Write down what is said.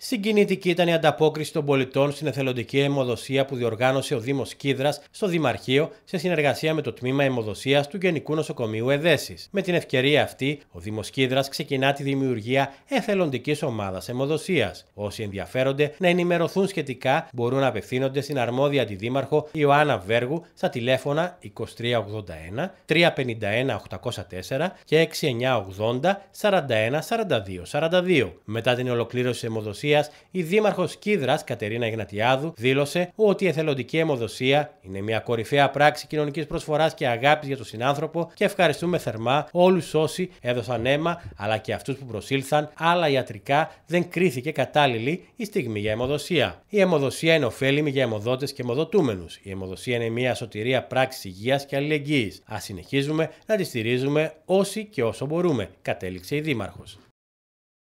Συγκινητική ήταν η ανταπόκριση των πολιτών στην εθελοντική αιμοδοσία που διοργάνωσε ο Δήμος Κίδρας στο Δημαρχείο σε συνεργασία με το τμήμα αιμοδοσίας του Γενικού Νοσοκομείου Εδέσης. Με την ευκαιρία αυτή, ο Δήμος Κίδρας ξεκινά τη δημιουργία εθελοντικής ομάδας αιμοδοσίας. Όσοι ενδιαφέρονται να ενημερωθούν σχετικά μπορούν να απευθύνονται στην αρμόδια αντιδήμαρχο Ιωάννα Βέργου στα τηλέφωνα 2381 351 804 και 6980 41 42 42. Μετά την ολοκλήρωση αιμοδοσία η δήμαρχος Κίδρας Κατερίνα Ιγνατιάδου δήλωσε ότι η εθελοντική αιμοδοσία είναι μια κορυφαία πράξη κοινωνικής προσφοράς και αγάπης για τον συνάνθρωπο και ευχαριστούμε θερμά όλους όσοι έδωσαν αίμα αλλά και αυτούς που προσήλθαν, αλλά ιατρικά δεν κρίθηκε κατάλληλη η στιγμή για αιμοδοσία. Η αιμοδοσία είναι ωφέλιμη για αιμοδότες και αιμοδοτούμενους. Η αιμοδοσία είναι μια σωτηρία πράξης υγείας και αλληλεγγύης. Ας συνεχίζουμε να τη στηρίζουμε όσοι και όσο μπορούμε, κατέληξε η Δήμαρχος.